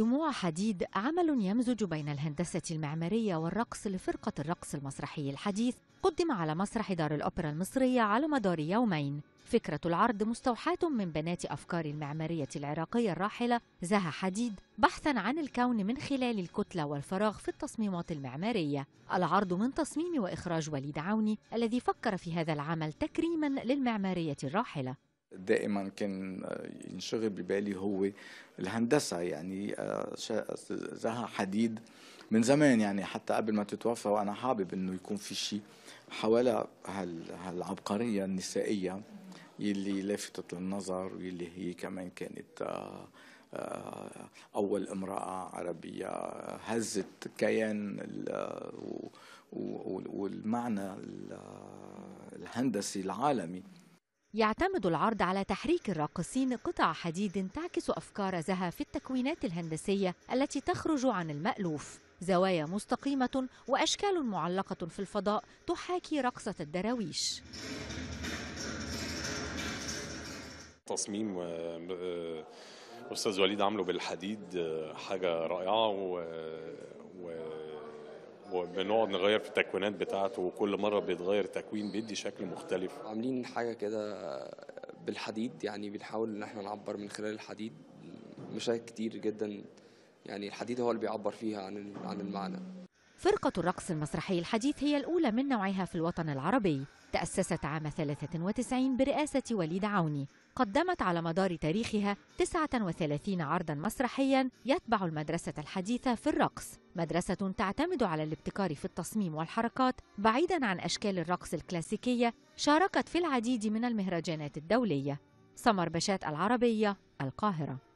دموع حديد عمل يمزج بين الهندسة المعمارية والرقص لفرقة الرقص المسرحي الحديث قدم على مسرح دار الأوبرا المصرية على مدار يومين فكرة العرض مستوحاة من بنات أفكار المعمارية العراقية الراحلة زها حديد بحثا عن الكون من خلال الكتلة والفراغ في التصميمات المعمارية العرض من تصميم وإخراج وليد عوني الذي فكر في هذا العمل تكريما للمعمارية الراحلة دائما كان آه، ينشغل ببالي هو الهندسه يعني آه، زها حديد من زمان يعني حتى قبل ما تتوفى وانا حابب انه يكون في شيء حوالى هالعبقريه النسائيه يلي لفتت للنظر واللي هي كمان كانت آه، اول امراه عربيه هزت كيان والمعنى الهندسي العالمي يعتمد العرض على تحريك الراقصين قطع حديد تعكس أفكار زها في التكوينات الهندسيه التي تخرج عن المالوف زوايا مستقيمه واشكال معلقه في الفضاء تحاكي رقصه الدراويش تصميم آه، آه، استاذ وليد عامله بالحديد آه، حاجه رائعه و... وبنقعد نغير في التكوينات بتاعته وكل مره بيتغير التكوين بيدي شكل مختلف عاملين حاجه كده بالحديد يعني بنحاول ان احنا نعبر من خلال الحديد مشاهد كتير جدا يعني الحديد هو اللي بيعبر فيها عن عن المعنى فرقة الرقص المسرحي الحديث هي الأولى من نوعها في الوطن العربي تأسست عام 93 برئاسة وليد عوني قدمت على مدار تاريخها 39 عرضا مسرحيا يتبع المدرسة الحديثة في الرقص مدرسة تعتمد على الابتكار في التصميم والحركات بعيدا عن أشكال الرقص الكلاسيكية شاركت في العديد من المهرجانات الدولية سمر بشات العربية القاهرة